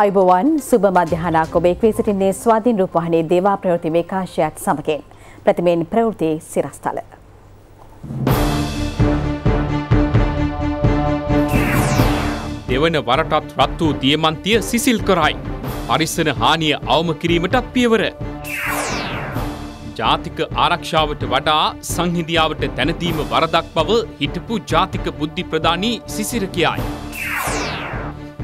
අයිබෝවන් සුබ මධ්‍යහනක් ඔබේ එක්වී සිටින්නේ ස්වාධීන් රූපවාහිනී දේවා ප්‍රවෘත්ති වේකාශයත් සමගින්. ප්‍රතිමයෙන් ප්‍රවෘත්ති සිරස්තල. දෙවන වරටත් රත් වූ දියමන්තිය සිසිල් කරයි. පරිස්සන හානිය අවම කිරීමටත් පියවර. ජාතික ආරක්ෂාවට වඩා සංහිදියාවට තැනදීම වරදක් බව හිටපු ජාතික බුද්ධි ප්‍රධානී සිසිර කියයි.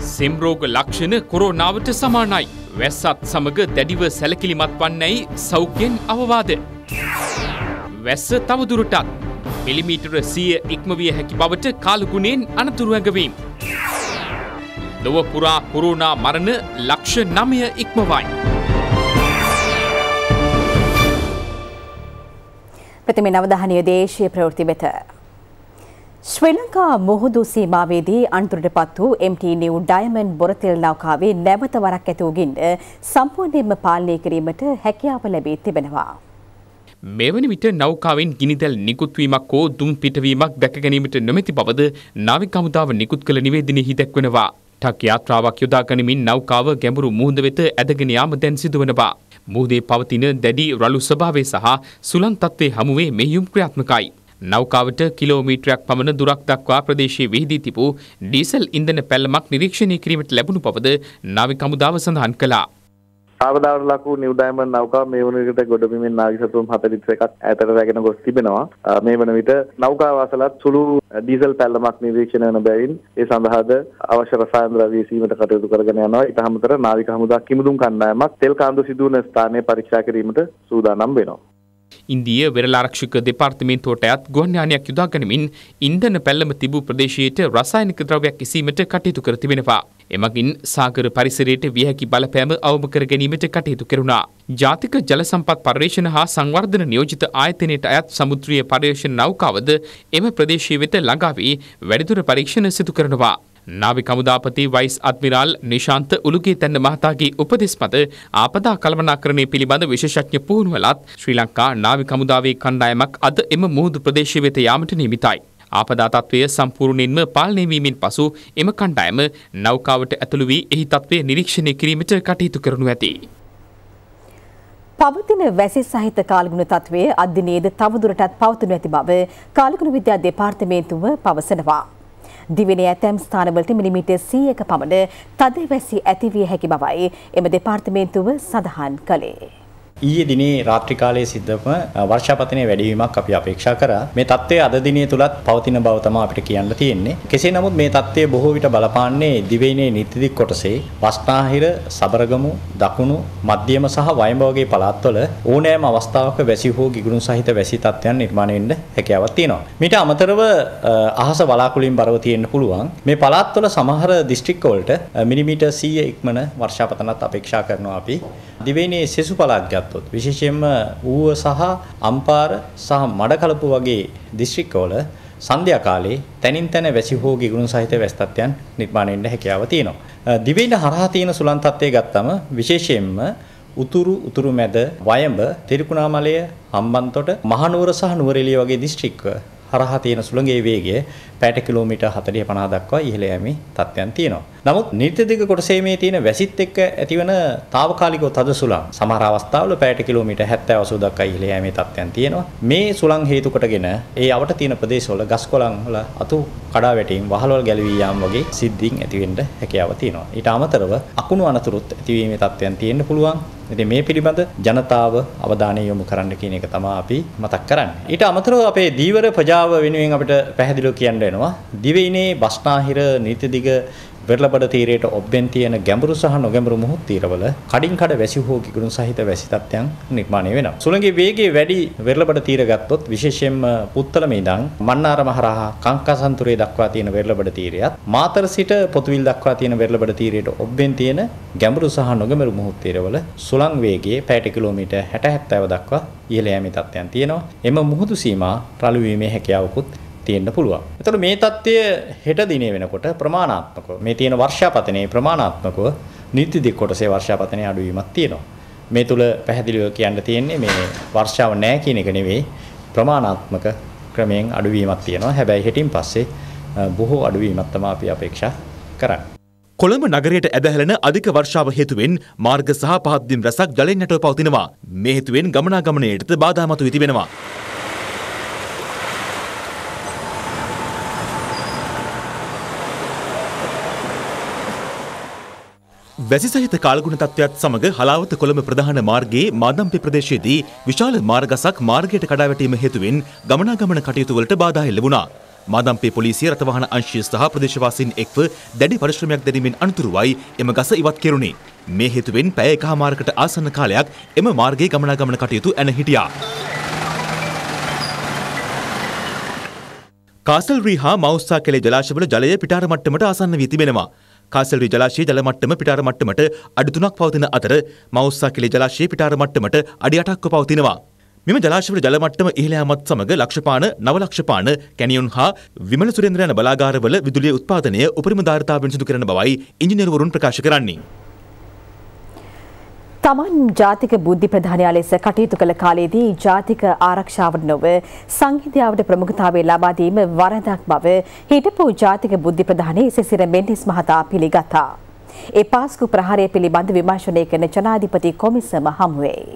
සෙම්රෝග ලක්ෂණ කොරෝනාවට සමානයි. වැස්සත් සමග දැඩිව සැලකිලිමත් වන්නැයි සෞඛ්‍යෙන් අවවාද. වැස්ස තවදුරටත් මිලිමීටර සිය ඉක්මවිය හැකි බවට කාලගුණයෙන් අනතුරුවැඟවීම්. ලොව පුරා කොරෝනා මරණ ලක්ෂ නමය ඉක්මවයි. ප්‍රතිමි නවධානය දේශය ප්‍රවෘති වෙත. ශ්‍රී ලංකා මුහුදු සීමාවේදී අනතුරට පත් වූ MT New Diamond බොරතෙල් නෞකාවේ නැවත වරක් ඇති වූගින් සම්පූර්ණයෙන්ම පාලනය කිරීමට හැකියාව ලැබී තිබෙනවා. මෙවැනි විට නෞකාවෙන් ගිනිදැල් නිකුත්වීමක් හෝ දුම් පිටවීමක් දැක ගැනීමට නොමැති බවද නාවික හමුදාව නිකුත් කළ නිවේදනයෙහි දැක්වෙනවා. ටක් යාත්‍රාවක් යොදා ගනිමින් නෞකාව ගැඹුරු මුහුද වෙත ඇදගෙන යාම දැන් සිදුවනවා. මුහුදේ පවතින දැඩි රළු ස්වභාවය සහ සුළං තත්ත්වයේ හමුවේ මෙහියුම් ක්‍රියාත්මකයි. නෞකාවට කිලෝමීටරයක් පමණ දුරක් දක්වා ප්‍රදේශයේ විහිදී තිබූ ඩීසල් ඉන්ධන පැල්ලමක් නිරීක්ෂණය කිරීමට ලැබුණු බවද නාවික හමුදාව සඳහන් කළා. ආවදාවට ලකු නිව් ඩයිමන්ඩ් නෞකාව මේ වන විට ගොඩබිමින් නාවික සතුම් 41ක් ඈතට රැගෙන ගොස් තිබෙනවා. මේ වන විට නෞකාව අසලත් සුළු ඩීසල් පැල්ලමක් නිරීක්ෂණය වන බැවින් ඒ සඳහාද අවශ්‍ය රසායන ද්‍රව්‍ය සීමිත කටයුතු කරගෙන යනවා. ඊට අමතරව නාවික හමුදා කිමුදුම් කණ්ඩායමක් තෙල් කාන්දු සිදුවන ස්ථානයේ පරීක්ෂා කිරීමට සූදානම් වෙනවා. ඉන්දිය වෙරලාරක්ෂක දෙපාර්තමේන්තුවට අයත් ගුවන්යානයක් යොදාගනිමින් ඉන්ධන පැල්ලම තිබූ ප්‍රදේශයට රසායනික ද්‍රව්‍යයක් ඉසීමට කටයුතු කර තිබෙනවා. එමගින් සාගර පරිසරයට විය හැකි බලපෑම අවම කර ගැනීමට කටයුතු කෙරුණා. ජාතික ජල සම්පත් පර්යේෂණ හා සංවර්ධන නියෝජිත ආයතනයට අයත් සමුද්‍රීය පර්යේෂණ නෞකාවද එම ප්‍රදේශය වෙත ළඟා වී වැඩිදුර පරීක්ෂණ සිදු කරනවා. නාවික හමුදාපති වයිස් අද්මිරාල් නිශාන්ත උලුගේතැන්න මහතාගේ උපදෙස් මත ආපදා කළමනාකරණය පිළිබඳ විශේෂඥ පුහුණුවලත් ශ්‍රී ලංකා නාවික හමුදාවේ කණ්ඩායමක් අද එම මුහුදු ප්‍රදේශය වෙත යාමට නියමිතයි. ආපදා තත්ත්වය සම්පූර්ණයෙන්ම පාලනය වීමෙන් පසු එම කණ්ඩායම නෞකාවට ඇතුළු වී එහි තත්ත්වය නිරීක්ෂණය කිරීමට කටයුතු කරනු ඇති. පවතින වැසි සහිත කාලගුණ තත්ත්වය අධ්‍යනේද තවදුරටත් පවතුනු ඇති බව කාලගුණ විද්‍යා දෙපාර්තමේන්තුව පවසනවා. දිවිනේ ඇතැම් ස්ථානවලට මිලිමීටර් 100ක පමණ තදවැසි ඇතිවිය හැකි බවයි එම දෙපාර්තමේන්තුව සඳහන් කළේ. ඊයේ දිනේ රාත්‍රී කාලයේ සිද්ධම වර්ෂාපතනයේ වැඩිවීමක් අපි අපේක්ෂා කරා. මේ தත්ත්වය අද දිනේ තුලත් පවතින බව තමයි අපිට කියන්න තියෙන්නේ. කෙසේ නමුත් මේ தත්ත්වය බොහෝ විට බලපාන්නේ දිවයිනේ නිතිදික් කොටසේ වස්නාහිර, සබරගමු, දකුණු, මධ්‍යම සහ වයඹ වගේ පළාත්වල ඕනෑම අවස්ථාවක වැසි හෝ ගිගුරුන් සහිත වැසි තත්ත්වයන් නිර්මාණය වෙන්න හැකියාවක් තියෙනවා. මීට අමතරව අහස වලාකුළුින් බරව තියෙන්න පුළුවන්. මේ පළාත්වල සමහර දිස්ත්‍රික්ක වලට මිලිමීටර් 100 ඉක්මන වර්ෂාපතනත් අපේක්ෂා කරනවා අපි. දිවයිනේ සෙසු පළාත් ගත්තොත් විශේෂයෙන්ම ඌව සහ අම්පාර සහ මඩකලපු වගේ දිස්ත්‍රික්කවල සන්ධ්‍යා කාලේ තනින් තන වැසි හෝ ගිගුණු සහිත වැස් තත්ත්වයන් නිර්මාණය වෙන්න හැකියාව තියෙනවා. දිවයින හරහා තියෙන සුලන් තත්ත්වය ගත්තම විශේෂයෙන්ම උතුරු උතුරු මැද වයඹ තිරිකුණාමලය හම්බන්තොට මහනුවර සහ නුවරඑළිය වගේ දිස්ත්‍රික්ක හරහා තියෙන සුළඟේ වේගය පැයට කිලෝමීටර් 40 50 දක්වා ඉහළ යෑමේ තත්ත්වයන් තියෙනවා. නමුත් නිර්ති දිග කොටසේ මේ තියෙන වැසිත් එක්ක ඇතිවන తాවකාලිකව තද සුළං සමහර අවස්ථාවල පැයට කිලෝමීටර් 70 80 දක්වා ඉහළ යෑමේ තත්ත්වයන් තියෙනවා. මේ සුළං හේතු කොටගෙන ඒ අවට තියෙන ප්‍රදේශවල ගස් කොළන් වල අතු කඩා වැටීම් වහලවල් ගැලවී යාම වගේ සිද්ධීන් ඇති වෙන්න හැකියාව තියෙනවා. ඊට අමතරව අකුණු අනතුරුත් ඇතිවීමේ තත්ත්වයන් තියෙන්න පුළුවන්. ඉතින් මේ පිළිබඳ ජනතාව අවධානය යොමු කරන්න කියන එක තමයි අපි මතක් කරන්නේ. ඊට අමතරව අපේ දීවර ප්‍රජාව වෙනුවෙන් අපිට පැහැදිලිව කියන්න වෙනවා. දිවයිනේ බස්නාහිර නීතිදිග වෙරළබඩ තීරයට ඔබ්බෙන් තියෙන ගැඹුරු සහ නොගැඹුරු මුහුත් තීරවල කඩින් කඩ වැසි හෝ කිගුරුන් සහිත වැසි තත්ත්වයන් නිර්මාණය වෙනවා. සුළඟේ වේගය වැඩි වෙරළබඩ තීර ගත්තොත් විශේෂයෙන්ම පුත්තලම ඉඳන් මන්නාරම හරහා කංකසන්තුරේ දක්වා තියෙන වෙරළබඩ තීරයත් මාතර සිට පොතුවිල් දක්වා තියෙන වෙරළබඩ තීරයට ඔබ්බෙන් තියෙන ගැඹුරු සහ නොගැඹුරු මුහුත් තීරවල සුළං වේගයේ පැයට කිලෝමීටර් 60 70 දක්වා ඉහළ යෑමේ තත්ත්වයන් තියෙනවා. එම මුහුදු සීමා රළු වීමේ හැකියාවකුත් තියෙන්න පුළුවන්. එතකොට මේ தত্ত্বය හෙට දිනේ වෙනකොට ප්‍රමාණාත්මකව මේ තියෙන වර්ෂාපතනයේ ප්‍රමාණාත්මකව නීති දික් කොටසේ වර්ෂාපතනයේ අඩුවීමක් තියෙනවා. මේ තුල පැහැදිලිව කියන්න තියෙන්නේ මේ වර්ෂාව නැහැ කියන එක නෙවෙයි ප්‍රමාණාත්මක ක්‍රමයෙන් අඩුවීමක් තියෙනවා. හැබැයි හෙටින් පස්සේ බොහෝ අඩුවීමක් තමයි අපි අපේක්ෂා කරන්නේ. කොළඹ නගරයට ඇදහැලෙන අධික වර්ෂාව හේතුවෙන් මාර්ග සහ පහත්දිම් රැසක් ජලයෙන් නැටව පවතිනවා. මේ හේතුවෙන් ගමනාගමනයටද බාධා මතුවී තිබෙනවා. වැසි සහිත කාලගුණ තත්ත්වයක් සමග හලාවත කොළඹ ප්‍රධාන මාර්ගයේ මාදම්පි ප්‍රදේශයේදී විශාල මාර්ගසක් මාර්ගයට කඩා වැටීම හේතුවෙන් ගමනාගමන කටයුතු වලට බාධා එල්ල වුණා. මාදම්පි පොලිසිය රථවාහන අංශය සහ ප්‍රදේශවාසීන් එක්ව දැඩි පරිශ්‍රමයක් දැරීමෙන් අනතුරුවයි එම ගස ඉවත් කෙරුණේ. මේ හේතුවෙන් පැය එකහමාරකට ආසන්න කාලයක් එම මාර්ගයේ ගමනාගමන කටයුතු ඇන හිටියා. කාසල් රීහා මවුස්සා කළේ ජලාශවල ජලය පිටාර මට්ටමට ආසන්න වී තිබෙනවා. කාසල්රි ජලාශයේ ජල මට්ටම පිටාර මට්ටමට අඩි 3ක් පවතින අතර මවුස්සකිලි ජලාශයේ පිටාර මට්ටමට අඩි 8ක්ව පවතිනවා. මෙම ජලාශවල ජලමට්ටම ඉහළ යාමත් සමග ලක්ෂපාන නවලක්ෂපාන කැනියොන් හා විමල සුරේන්ද්‍රයන බලාගාරවල විදුලිය උත්පාදනය උපරිම ධාරිතාවෙන් සිදු කරන බවයි ඉංජිනේරුවරුන් ප්‍රකාශ කරන්නේ. තමන් ජාතික බුද්ධි ප්‍රධානයා ලෙස කටයුතු කළ කාලයේදී ජාතික ආරක්ෂාවට නොව සංහිඳියාවට ප්‍රමුඛතාවය ලබා දීම වරදක් බව හිටපු ජාතික බුද්ධි ප්‍රධානී සෙසිර මෙන්ඩිස් මහතා පිළිගත්තා. ඒ පාස්කු ප්‍රහාරය පිළිබඳ විමර්ශනය කරන ජනාධිපති කොමිසම හමුවේ.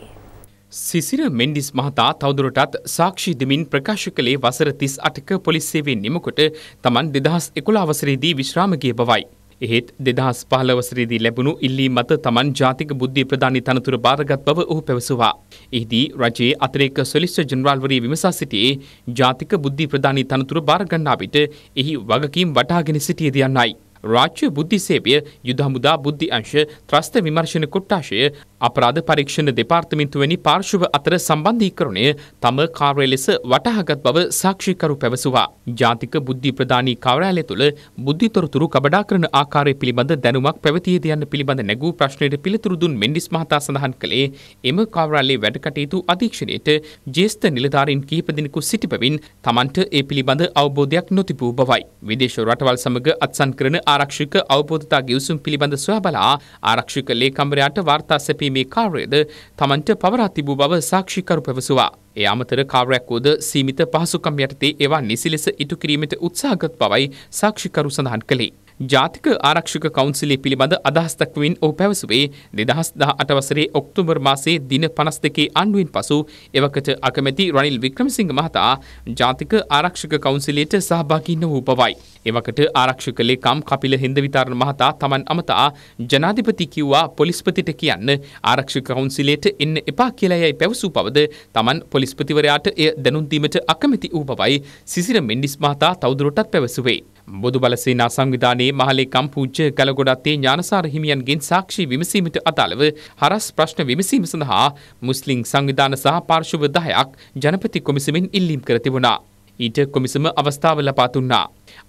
සිසිර මෙන්ඩිස් මහතා තවදුරටත් සාක්ෂි දෙමින් ප්‍රකාශ කළේ වසර 38ක පොලිස් සේවයෙන් නිමකොට තමන් 2011 වසරේදී විශ්‍රාම ගිය බවයි. එහෙත් දෙදහස් පහලවසරේදී ලැබුණු ඉල්ලී මත තමන් ජාතික බුද්ධි ප්‍රධානි තනතුර භාරගත් බව ඔහු පැවසුවා. එහිදී රජයේ අතරේක සොලිස්ට ජනරාල්වරී විමසා සිටියේ ජාතික බුද්ධි ප්‍රධානි තනතුර භාරගන්නා විට එහි වගකීම් වටහාගෙන සිටියද යන්නයි. රාජ්‍ය බුද්ධි සේවය යුද හමුදා බුද්ධි අංශ ත්‍රස්ත විමර්ශන කොට්ටාශය අපරාධ පරීක්ෂණ දෙපාර්තමේන්තුව වැනි පාර්ශ්ව අතර සම්බන්ධීකරණය තම කාර්ය ලෙස වටහාගත් බව සාක්ෂිකරු පැවසුවා. ජාතික බුද්ධි ප්‍රදානී කාර්යාලය තුළ බුද්ධි තොරතුරු කබඩා කරන ආකාරය පිළිබඳ දැනුමක් පැවතියේද යන්න පිළිබඳ නැගූ ප්‍රශ්නයට පිළිතුරු දුන් මෙන්ඩිස් මහතා සඳහන් කළේ එම කාර්යාලයේ වැඩ කටයුතු අධීක්ෂණයට ජ්‍යෙෂ්ඨ නිලධාරීන් කිහිප දෙනෙකු සිටි බැවින් තමන්ට ඒ පිළිබඳ අවබෝධයක් නොතිබූ බවයි. විදේශ රටවල් සමග අත්සන් කරන ආරක්ෂක අවබෝධතා ගිවිසුම් පිළිබඳ සොයා බලා ආරක්ෂක ලේකම්වරයාට වාර්තා සැපීමේ කාර්යයද තමන්ට පවරා තිබූ බව සාක්ෂිකරු පැවසුවා. ඒ අමතර කාර්යයක් වුවද සීමිත පහසුකම් යටතේ එවන් නිසි ලෙස ඉටු කිරීමට උත්සාහගත් බවයි සාක්ෂිකරු සඳහන් කළේ. ජාතික ආරක්ෂක කවන්සිලේ පිළිබඳ අදහස් දක්වමින් ඔහු පැවසුවේ 2018 වසරේ ඔක්තෝබර් මාසයේ දින 52 ආණ්ඩුවෙන් පසු එවකට අගමැති රනිල් වික්‍රමසිංහ මහතා ජාතික ආරක්ෂක කවන්සිලයට සහභාගී නොවූ බවයි. එවකට ආරක්ෂක ලේකම් කපිල හින්දවිතාරණ මහතා Taman අමතා ජනාධිපති කිව්වා පොලිස්පතිට කියන්න ආරක්ෂක කවුන්සිලයට එන්න එපා කියලා යයි පැවසූ බවද Taman පොලිස්පතිවරයාට එය දැනුම් දීමට අකමැති වූ බවයි සිසිර මෙන්ඩිස් මහතා තවදුරටත් පැවසුවේ. බොදු බලසේනා සංවිධානයේ මහලේකම් පූජ්‍ය ගලගොඩත්තේ ඥානසාර හිමියන්ගෙන් සාක්ෂි විමසීමට අදාළව හරස් ප්‍රශ්න විමසීම සඳහා මුස්ලිම් සංවිධාන සහ පාර්ශව 10ක් ජනපති කොමිසමෙන් ඉල්ලීම් කර තිබුණා. ඊට කොමිසම අවස්ථාව ලබා දුන්නා.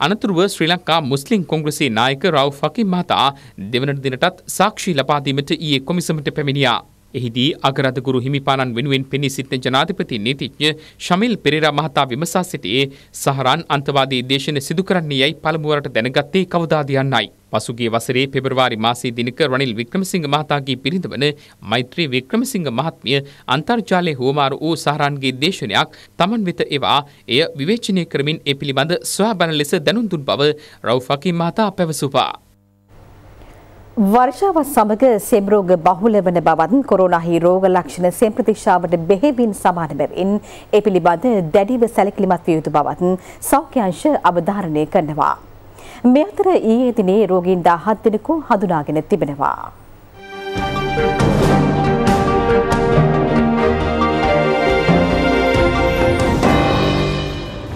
අනතුරුව ශ්‍රී ලංකා මුස්ලිම් කොංග්‍රසයේ නායක රව් ෆකි මහතා දෙවන දිනටත් සාක්ෂි ලබා දීමට ඊයේ කොමිසමට පැමිණියා. එහිදී අගරදගුරු හිමිපාණන් වෙනුවෙන් පෙනී සිටින ජනාධිපති නීතිඥ ශමිල් පෙරේරා මහතා විමසා සිටියේ සහරන් අන්තවාදී දේශන සිදු කරන්නේ යයි පළමුවරට දැනගත්තේ කවදාද යන්නයි. පසුගිය වසරේ පෙබරවාරි මාසයේ දිනක රනිල් වික්‍රමසිංහ මහතාගේ පිරිඳවන මෛත්‍රී වික්‍රමසිංහ මහත්මිය අන්තර්ජාලයේ හුවමාරු වූ සහරන්ගේ දේශනයක් තමන් වෙත එවා එය විවේචනය කරමින් ඒ පිළිබඳ සොයා බලන ලෙස දැනුම් දුන් බව රවුෆකි මහතා පැවසුවා. වර්ෂාවත් සමග සෙම් රෝග බහුල වන බවත් කොරෝනාහි රෝග ලක්ෂණ සෙම් ප්‍රතිශාවට බෙහෙවින් සමාන බැවින් ඒ පිළිබඳ දැඩිව සැලකිලිමත් විය යුතු බවත් සෞඛ්‍ය අංශ අවධාරණය කරනවා. මේ අතර ඊයේ දිනේ රෝගීන් 17 දෙනෙකු හඳුනාගෙන තිබෙනවා. Thank you.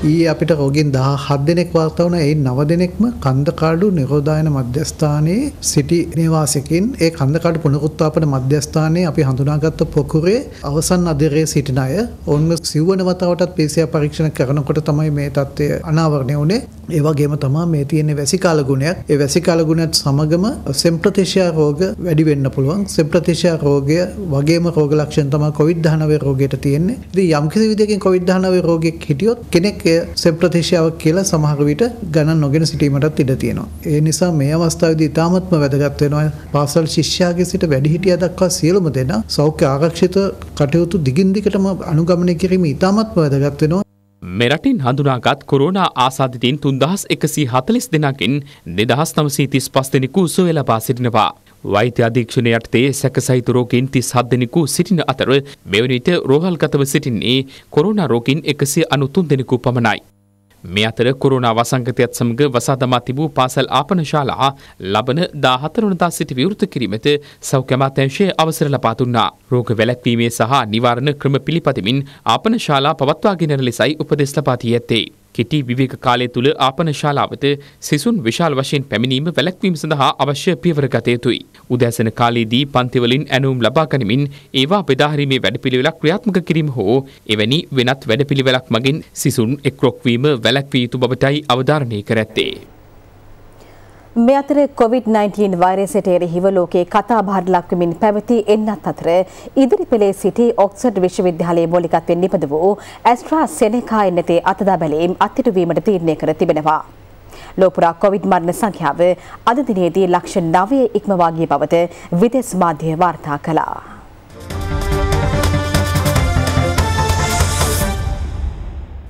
ඊ අපිට රෝගින් දහ හත් දෙනෙක් වාර්තවන එයි නව දෙනෙක්ම කන්දකාඩු නිරෝධායන මධ්‍යස්ථානයේ සිටි නිවාසකින් ඒ කන්දකාඩු පුනකුත්තාපන මධ්‍යස්ථානයේ අපි හඳුනාගත්ත පොකුරේ අවසන් අධිරයේ සිටින අය ඔවුන්ම සිව්වන වතාවටත් PCR පරීක්ෂණ කරනකොට තමයි මේ தත්ත්වය අනාවරණය වුණේ ඒ වගේම තමයි මේ තියෙන වැසිකාල ගුණයක් ඒ වැසිකාල ගුණයත් සමගම සෙම්ප්‍රතිශයා රෝග වැඩි වෙන්න පුළුවන් සෙම්ප්‍රතිශයා රෝගය වගේම රෝග ලක්ෂණ තමයි COVID-19 රෝගයට තියෙන්නේ ඉතින් යම්කිසි විදිහකින් COVID-19 රෝගියෙක් හිටියොත් කෙනෙක් සෙප්ටිකය සෙප්‍රතිශාවක් කියලා සමහර විට ගණන් නොගෙන සිටීමටත් ඉඩ තියෙනවා. ඒ නිසා මේ අවස්ථාවේදී ඉතාමත්ම වැදගත් වෙනවා පාසල් ශිෂ්‍යයාගේ සිට වැඩිහිටියා දක්වා සියලුම දෙනා සෞඛ්‍ය ආරක්ෂිත කටයුතු දිගින් දිගටම අනුගමනය කිරීම ඉතාමත්ම වැදගත් වෙනවා. මෙරටින් හඳුනාගත් කොරෝනා ආසාධිතයින් තුන්දහස් එකසි හතලිස් දෙනකින් දෙදහස් නමසීතිස් පස් දෙනෙකු සොය ලබා සිටිනවා. වෛද්‍ය අධීක්ෂණය යටතේ සැකසහිත රෝගීන් 37 දෙනෙකු සිටින අතර මෙවැනි විට රෝහල්ගතව සිටින්නේ කොරෝනා රෝගීන් 193 දෙනෙකු පමණයි. මේ අතර කොරෝනා වසංගතයත් සමග වසාදමා තිබූ පාසල් ආපන ශාලා ලබන 14 වෙනිදා සිට විවෘත කිරීමට සෞඛ්‍ය අමාත්‍යාංශය අවසර ලබා දුන්නා. රෝග වැළැක්වීමේ සහ නිවාරණ ක්‍රම පිළිපදමින් ආපන ශාලා පවත්වාගෙන යන ලෙසයි උපදෙස් ලබා දී ඇත්තේ. කෙටි විවේක කාලය තුළ ආපන ශාලාවට සිසුන් විශාල වශයෙන් පැමිණීම වැළැක්වීම සඳහා අවශ්‍ය පියවර ගත යුතුයි. උදෑසන කාලයේදී පන්තිවලින් ඇණුම් ලබා ගනිමින් ඒවා බෙදාහැරීමේ වැඩපිළිවෙලක් ක්‍රියාත්මක කිරීම හෝ එවැනි වෙනත් වැඩපිළිවෙලක් මගින් සිසුන් එක්රොක්වීම වැළැක්විය යුතු බවටයි අවධාරණය කර ඇත්තේ. මේ අතර COVID-19 වෛරසයට එරෙහිව ලෝකයේ කතා බහට ලක්වමින් පැවති එන්නත් අතර ඉදිරි පෙළේ සිටි ඔක්සඩ් විශ්වවිද්‍යාලයේ මූලිකත්වයෙන් නිපද වූ ඇස්ට්‍රාසෙනෙකා එන්නතේ අතදා බැලීම් අත්හිටුවීමට තීරණය කර තිබෙනවා. ලෝපුරා කොවිඩ් මරණ සංඛ්‍යාව අද දිනයේදී ලක්ෂ 9 ඉක්මවා ගිය බවද විදේශ මාධ්‍ය වාර්තා කළා.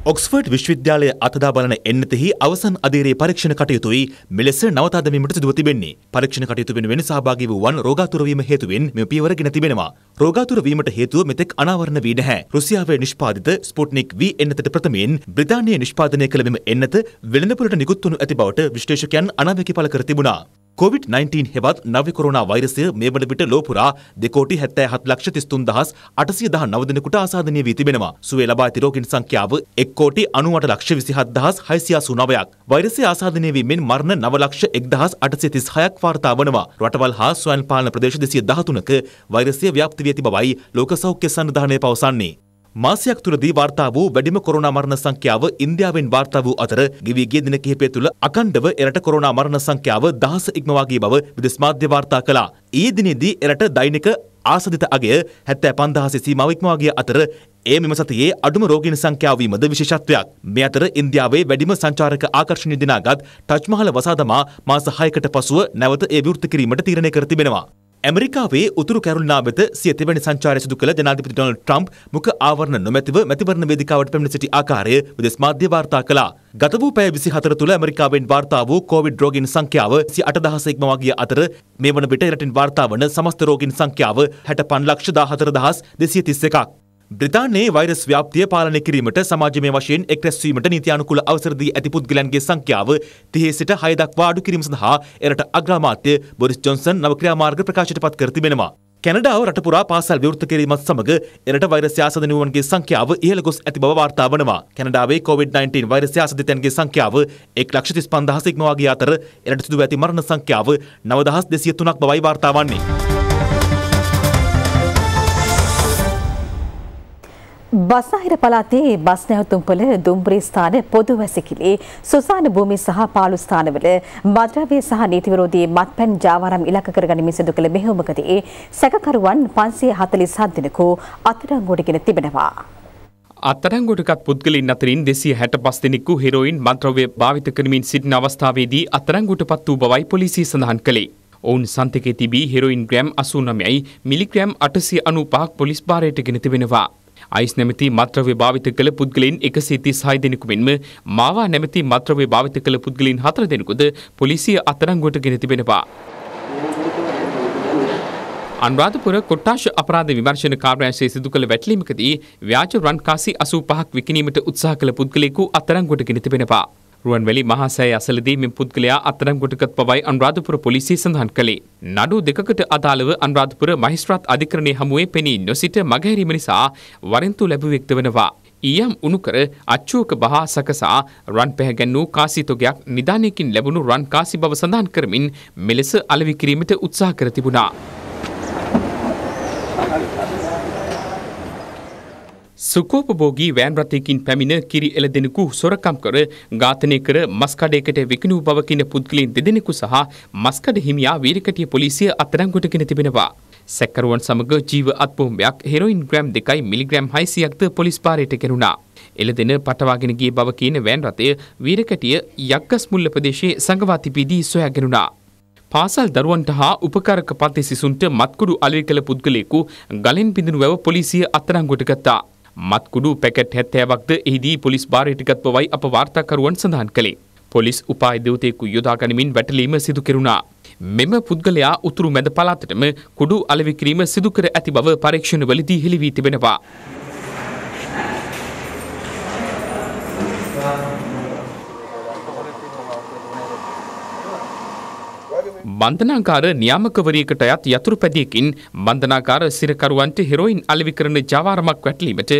ඔක්ස්ෆර්ඩ් විශ්වවිද්‍යාලය අතදා බලන එන්නතෙහි අවසන් අධීරයේ පරීක්ෂණ කටයුතුයි මෙලෙස නවතාදමීමට සිදුව තිබෙන්නේ. පරීක්ෂණ කටයුතු වෙනුවෙන් සහභාගී වූ වන් රෝගාතුර වීම හේතුවෙන් මෙම පියවර ගෙන තිබෙනවා. රෝගාතුර වීමට හේතුව මෙතෙක් අනාවරණ වී නැහැ. රුසියාවේ නිෂ්පාදිත ස්පුට්නික් V එන්නතට ප්‍රථමයෙන් බ්‍රිතාන්‍යයේ නිෂ්පාදනය කළ මෙම එන්නත වෙළඳපොළට නිකුත් වනු ඇති බවට විශ්ලේෂකයන් අනාවැකි පළ කර තිබුණා. COොVID-19 හෙවත් නව කොරුණා වෛරසය මේ වන විට ලෝපුරා දෙකෝටි හැත්තෑ හත් ලක්ෂ තිස්තුන් දහස් අටසිය දහ නවදනකුට ආසාධනය වී තිබෙනවා සුවේ ලබා ඇති රෝගින් සංඛ්‍යාව එක්කෝටි අනුවට ලක්ෂ විසිහත් දහස් හයිසියාසු නවයක් වෛරසය ආසාධනය වීමෙන් මරණ නවලක්ෂ එක් දහස් අටසිය තිස් හයක් වාර්තා වනවා රටවල් හා ස්වයන් පාලන ප්‍රදේශ දෙසිය දහතුනක වෛරසය ව්‍යාප්ති වී ඇති බවයි ලෝක සෞඛ්‍ය සන්ධානය පවසන්නේ මාසයක් තුරදී වාර්තා වූ වැඩිම කොරෝනා මරණ සංඛ්‍යාව ඉන්දියාවෙන් වාර්තා වූ අතර ගිවි ගිය දින කිහිපය තුළ අඛණ්ඩව එරට කොරෝනා මරණ සංඛ්‍යාව දහස ඉක්මවා ගිය බව විදේශ මාධ්‍ය වාර්තා කළා. ඊයේ දිනේදී එරට දෛනික ආසදිත අගය 75000 සීමාව ඉක්මවා ගිය අතර ඒ මෙම සතියේ අඩුම රෝගීන් සංඛ්‍යාව වීමද විශේෂත්වයක්. මේ අතර ඉන්දියාවේ වැඩිම සංචාරක ආකර්ෂණීය දිනාගත් ටජ් මහල් වසාදමා මාස 6කට පසුව නැවත ඒ විවෘත කිරීමට තීරණය කර තිබෙනවා. ඇමරිකාවේ උතුරු කැරුණා වෙත සිය තෙවැනි සංචාරය සිදු කළ ජනාධිපති ඩොනල්ඩ් ට්‍රම්ප් මුඛ ආවරණ නොමැතිව මැතිවරණ වේදිකාවට පැමිණ සිටි ආකාරය විදෙස් මාධ්‍ය වාර්තා කළා. ගත වූ පැය 24 තුළ ඇමරිකාවෙන් වාර්තා වූ කොවිඩ් රෝගීන් සංඛ්‍යාව 80000 ඉක්මවා ගිය අතර මේ වන විට රටින් වාර්තා වන සමස්ත රෝගීන් සංඛ්‍යාව 65 ලක්ෂ 14231ක්. බ්‍රතාානයේ වෛරස් ව්‍යාපතිය පාලනය කිරීමට සමාජමය වශයෙන් එක්රැස්වීමට නීතියානුකුල අවසරදී ඇති පුද්ගලන්ගේ සංඛ්‍යාව තිහේ සිට හයදක්වා අඩු කිරීම සඳහා එරට අග්‍රාමාත්‍ය බොරිස් ජොන්සන් නවක්‍රියාමාර්ග ප්‍රකාශයට පත් කර තිබෙනවා. කැනඩාව රටපුරා පාසල් විවෘත කිරීමත් සමඟ එරට වෛරස් යාසදනුවන්ගේ සංඛ්‍යාව ඉහළ ගොස් ඇති බව වාර්තා වනවා. කැනඩාවේ COVID-19 වෛරස් යාසදිතයන්ගේ සංඛ්‍යාව 1,35,000ක් ඉක්මවා ගිය අතර එරට සිදු ඇති මරණ සංඛ්‍යාව 9,203ක් බවයි වාර්තා වන්නේ. බස්නාහිර පළාතේ බස් නැවතුම්පොළ දුම්රිය ස්ථාන පොදු වැසිකිලි සුසාන භූමි සහ පාළු ස්ථානවල මද්‍රව්‍ය සහ නීති විරෝධී මත්පැන් ජාවාරම් ඉලක්ක කරගනිමින් සිදු කළ මෙහෙයුමකදී සැකකරුවන් 547 දෙනෙකු අත්අඩංගුවටගෙන තිබෙනවා. අත්තරංගොටකත් පුද්ගලින් අතරින් දෙසිය හැට පස් දෙනෙකු හෙරෝයින් මන්ත්‍රව්‍ය භාවිත කරමින් සිටින අවස්ථාවේදී අත්තරංගොට පත් වූ බවයි පොලිසිය සඳහන් කළේ. ඔවුන් සන්තකේ තිබී හෙරෝයින් ග්‍රෑම් අසූ නමයයි මිලිග්‍රෑම් අටසිය අනු පාක් පොලිස් භාරයට ගෙන තිබෙනවා. අයිස් නැමැති මත්ද්‍රව්‍ය භාවිත කළ පුද්ගලයන් 136 දෙනෙකු මෙන්ම මාවා නැමැති මත්ද්‍රව්‍ය භාවිත කළ පුද්ගලයන් 4 දෙනෙකුද පොලිසිය අත්අඩංගුවට ගෙන තිබෙනවා. අනුරාධපුර කොට්ටාශ අපරාධ විමර්ශන කාර්යාංශයේ සිදු කළ වැටලීමකදී ව්‍යාජ රන්කාසි 85ක් විකිණීමට උත්සාහ කළ පුද්ගලයෙකු අත්අඩංගුවට ගෙන තිබෙනවා. රුවන්වැලි මහසෑය අසලදී මෙම පුද්ගලයා අත්අඩංගුවටගත් බවයි අනුරාධපුර පොලිසිය සඳහන් කළේ. නඩු දෙකකට අදාළව අනුරාධපුර මහිස්ත්‍රාත් අධිකරණයේ හමුවේ පෙනී නොසිට මගහැරීම නිසා වරෙන්තු ලැබුවෙක්ද වෙනවා. ඊයම් උණුකර අච්චුවක බහා සකසා රන් පැහැගැන්වූ කාසිතොගයක් නිධානයකින් ලැබුණු රන් කාසි බව සඳහන් කරමින් මෙලෙස අලෙවි කිරීමට උත්සාහ කර තිබුණා. සුකෝපභෝගී වෑන් රථයකින් පැමිණ කිරි එළ දෙනෙකු සොරකම් කර ඝාතනය කර මස්කඩයකට විකිණු බව කියන පුද්ගලයන් දෙදෙනෙකු සහ මස්කඩ හිමියා වීරකටිය පොලිසිය අත්අඩංගුවටගෙන තිබෙනවා. සැකරුවන් සමග ජීව අත්බෝම්බයක් හෙරොයින් ග්‍රෑම් දෙකයි මිලිග්‍රෑම් හයිසියක්ද පොලිස් පාරයට ගෙනුණා. එළදෙන පටවාගෙන ගිය බව කියන වෑන් රථය වීරකටිය යක්ගස්මුල්ල ප්‍රදේශයේ සංගවාතිපීදී සොයා ගෙනුණා. පාසල් දරුවන්ට හා උපකාරක පත්තේ සිසුන්ට මත්කුඩු අලෙවි කළ පුද්ගලයෙකු ගලෙන් පිඳුණු වැව පොලිසිය අත්අඩංගුවට ගත්තා. මත්කුඩු පැකට් හැත්තෑවක්ද එහිදී පොලිස් භාරයටගත් බවයි අප වාර්තාකරුවන් සඳහන් කළේ. පොලිස් උපායදවතයෙකු යොදාගනිමින් වැටලීම සිදු කෙරුණා. මෙම පුද්ගලයා උතුරු මැද පලාතටම කුඩු අලවිකිරීම සිදුකර ඇති බව පරීක්ෂණවලදී හෙළිවී තිබෙනවා. බන්ධනාකාර නියාමකවරියකටයත් යතුරුපැදියකින් බන්ධනාකාර සිරකරුවන්ට හෙරෝයින් අලෙවි කරන ජාවාරමක් වැටලීමට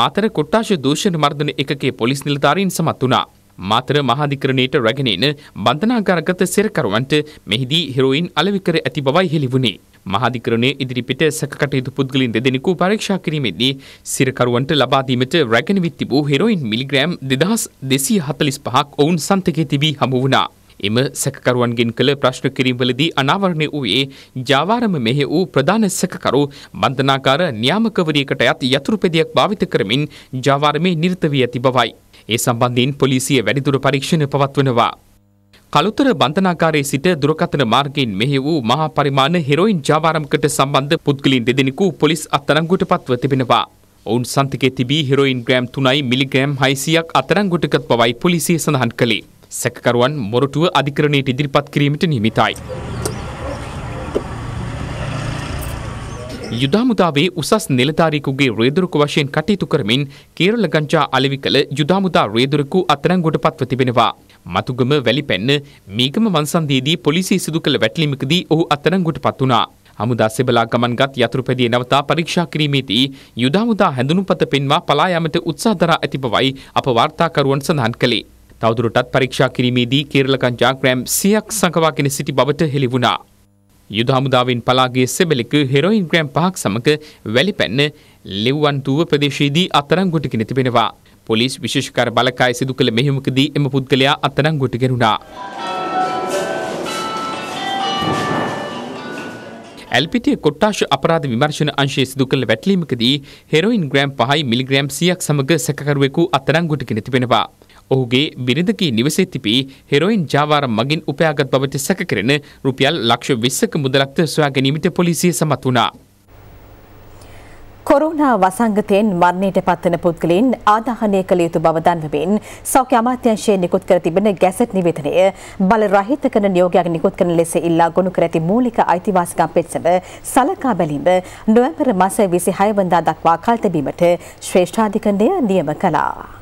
මාතර කොට්ටාශ දූෂණ මර්ධන එකකේ පොලිස් නිලධාරීන් සමත් වුණා. මාතර මහාධිකරණයට රැගෙන එන බන්ධනාගාරගත සිරකරුවන්ට මෙහිදී හෙරෝයින් අලෙවි කර ඇති බවයි හෙළි වුණේ. මහාධිකරණයේ ඉදිරිපිට සැකකටයුතු පුද්ගලින් දෙදෙනෙකු පරීක්ෂා කිරීමේදී සිරකරුවන්ට ලබා දීමට රැගෙන විත් තිබූ හෙරෝයින් මිලිග්‍රෑම් 2245ක් ඔවුන් සන්තකයේ තිබී හමු වුණා. එම සැකකරුවන්ගෙන් කළ ප්‍රශ්න කිරීම්වලදී අනාවරණය වූයේ ජාවාරම මෙහි වූ ප්‍රධාන සැකකරු බන්ධනාකාර න්‍යාමකවරියකට යත් යතුරුපෙදියක් භාවිත කරමින් ජාවාරමේ නිර්ත වී ඇති බවයි. ඒ සම්බන්ධයෙන් පොලිසිය වැඩිදුර පරීක්ෂණ පවත්වනවා. කළුතර බන්ධනාකාරයේ සිට දුරකථන මාර්ගයෙන් මෙහි වූ මහා පරිමාණ හෙරොයින් ජාවාරම්කට සම්බන්ධ පුද්ගලින් දෙදෙනෙකු පොලිස් අත්අඩංගුවට පත්ව තිබෙනවා. ඔවුන් සන්තිකේ තිබී හෙරොයින් ග්‍රෑම් 3යි මිලිග්‍රෑම් 600ක් අත්අඩංගුවටගත් බවයි පොලිසිය සඳහන් කළේ. සැකකරුවන් මොරටුව අධිකරණයට ඉදිරිපත් කිරීමට නියමිතයි. යුදාමුදාවේ උසස් නිලධාරීකුගේ රේදුරකු වශයෙන් කටයුතු කරමින් කේරළ ගංජා අලෙවි කළ යුදාමුදා රේදුරකු අත්තරංගොඩ පත්ව තිබෙනවා. මතුගම වැලිපැන්න මීගම මන්සන්දේදී පොලිසිය සිදු කළ වැටලීමකදී ඔහු අත්තරංගොඩ පත් වුණා. හමුදා සෙබලා ගමන්ගත් යතුරුපැදිය නවතා පරීක්ෂා කිරීමේදී යුදාමුදා හැඳුනුපත පෙන්වා පලා යාමට උත්සාහ දරා ඇති බවයි අප වාර්තාකරුවන් සඳහන් කළේ. තවදුරටත් පරීක්ෂා කිරීමේදී කේරළ ගංජා ග්‍රෑම් 100ක් සංකවාගෙන සිටි බවට හෙළි වුණා. යුද හමුදාවෙන් පලාගේ සෙබලෙක හෙරොයින් ග්‍රෑම් 5ක් සමග වැලිපැන්න ලෙව්වන්තුව ප්‍රදේශයේදී අත්අඩංගුවටගෙන තිබෙනවා. පොලිස් විශේෂකාර බලකාය සිදු කළ මෙහෙමකදී එම පුද්ගලයා අත්අඩංගුවට ගෙනුණා. ඇල්පිටිය කොට්ටාශ අපරාධ විමර්ශන අංශයේ සිදු කළ වැටලීමකදී හෙරොයින් ග්‍රෑම් 5යි මිලිග්‍රෑම් 100ක් සමග සැකකරුවෙකු අත්අඩංගුවට ගෙන තිබෙනවා. ඔහුගේ බිරිඳගේ නිවසේ තිබී හෙරොයින් ජාවාර මගින් උපයාගත් බවට සැකකරන රුපියල් ලක්ෂ විස්සක මුදලක්ද සොයා ගැනීමට පොලිසිය සමත් වුණා. කොරුණා වසංගතයෙන් මරණයට පත්වන පුද්ගලයින් ආදාහනය කළ යුතු බව දන්වමින් සෞඛ්‍ය අමාත්‍යංශයේ නිකුත් කර තිබෙන ගැසට් නිවේදනය බල රහිත කරන නියෝගයක් නිකුත් කරන ලෙස ඉල්ලා ගොනු කර ඇති මූලික අයිතිවාසිකම් පෙත්සම සලකා බැලීම නොවැම්බර් මාස 26 වනදා දක්වා කල් තැබීමට ශ්‍රේෂ්ඨාධිකරණය නියම කළා.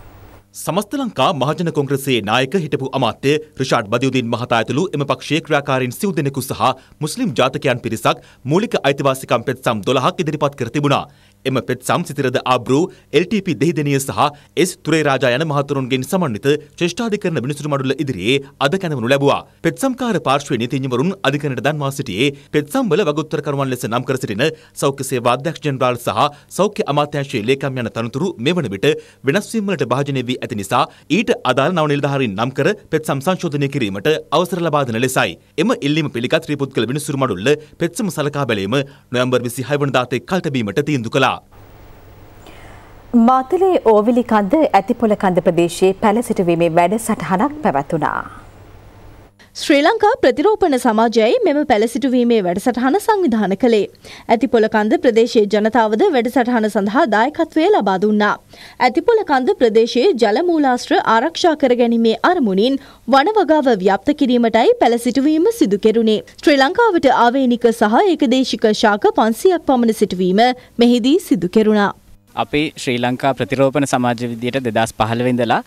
සමස්ත ලංකා මහජන කොංග්‍රසයේ නායක හිටපු අමාත්‍ය රිෂාඩ් බදියුදින් මහතා ඇතුළු එම පක්ෂයේ ක්‍රියාකාරීන් සිව් දෙනෙකු සහ මුස්ලිම් ජාතකයන් පිරිසක් මූලික අයිතිවාසිකම් පෙත්සම් 12ක් ඉදිරිපත් කර තිබුණා. එම පෙත් සම්සිතිරද ආබ්‍රු LTP දෙහිදෙනිය සහ S තුරේරාජා යන මහතුරුන්ගෙන් සමන්විත ශ්‍රේෂ්ඨාධිකරණ විනිසුරු මඩුල්ල ඉදිරියේ අද කැඳවනු ලැබුවා. පෙත්සම්කාර පාර්ශ්වයේ නීතිඥවරුන් අධිකරණයට දන්වා සිටියේ පෙත්සම්වල වගඋත්තරකරුවන් ලෙස නම් කර සිටින සෞඛ්‍ය සේවා අධ්‍යක්ෂ ජෙනරාල් සහ සෞඛ්‍ය අමාත්‍යාංශයේ ලේකම් යන තනතුරු මෙවන විට වෙනස් වීමවලට භාජනය වී ඇති නිසා ඊට අදාළ නව නිලධාරීන් නම් කර පෙත්සම් සංශෝධනය කිරීමට අවසර ලබා දෙන ලෙසයි. එම ඉල්ලීම පිළිගත් ත්‍රිපුත්කල විනිසුරු මඩුල්ල පෙත්සම සලකා බැලීම නොවැම්බර් 26 වනදා තේ කල්තැබීමට තීන්දුව කළා. නිසා. මාතලේ ඕවිලි කන්ද ඇතිපොළ කන්ද ප්‍රදේශයේ පැළ සිටුවීමේ වැඩ සටහනක් පැවැත්වුණා. ශ්‍රී ලංකා ප්‍රතිරෝපණ සමාජයයි මෙම පැලසිටුවීමේ වැඩසටහන සංවිධාන කළේ. ඇතිපොලකන්ද ප්‍රදේශයේ ජනතාවද වැඩසටහන සඳහා දායකත්වය ලබා දුන්නා. ඇතිපොලකන්ද ප්‍රදේශයේ ජලමූලාශ්‍ර ආරක්ෂා කර ගැනීමේ අරමුණින් වනවගාව ව්‍යාප්ත කිරීමටයි පැලසිටුවීම සිදු කෙරුණේ. ශ්‍රී ලංකාවට ආවේනික සහ ඒකදේශික ශාක පන්සියක් පමණ සිටුවීම මෙහිදී සිදු කෙරුණා. අපි ශ්‍රී ලංකා ප්‍රතිරෝපන සමාජ විදියට දෙදස් පහළ ඉඳලා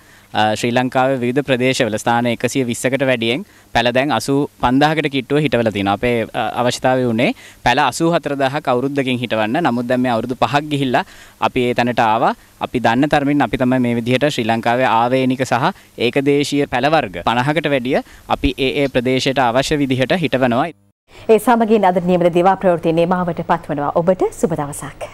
ශ්‍රී ලංකාවේ විවිධ ප්‍රදේශවල ස්ථාන 120කට වැඩියෙන් පැල දැන් 85000කට කිට්ටුව හිටවල තිනවා. අපේ අවශ්‍යතාවය උනේ පැල 84000ක් අවුරුද්දකින් හිටවන්න. නමුත් දැන් මේ අවුරුදු 5ක් ගිහිල්ලා අපි ඒ තැනට ආවා. අපි දන්න තරමින් අපි තමයි මේ විදිහට ශ්‍රී ලංකාවේ ආවේනික සහ ඒකදේශීය පැල වර්ග 50කට වැඩිය අපි ඒ ඒ ප්‍රදේශයට අවශ්‍ය විදිහට හිටවනවා. ඒ සමගින් අද නියමිත දිවා ප්‍රවෘත්ති නිමාවට පත්වනවා ඔබට සුබ දවසක්.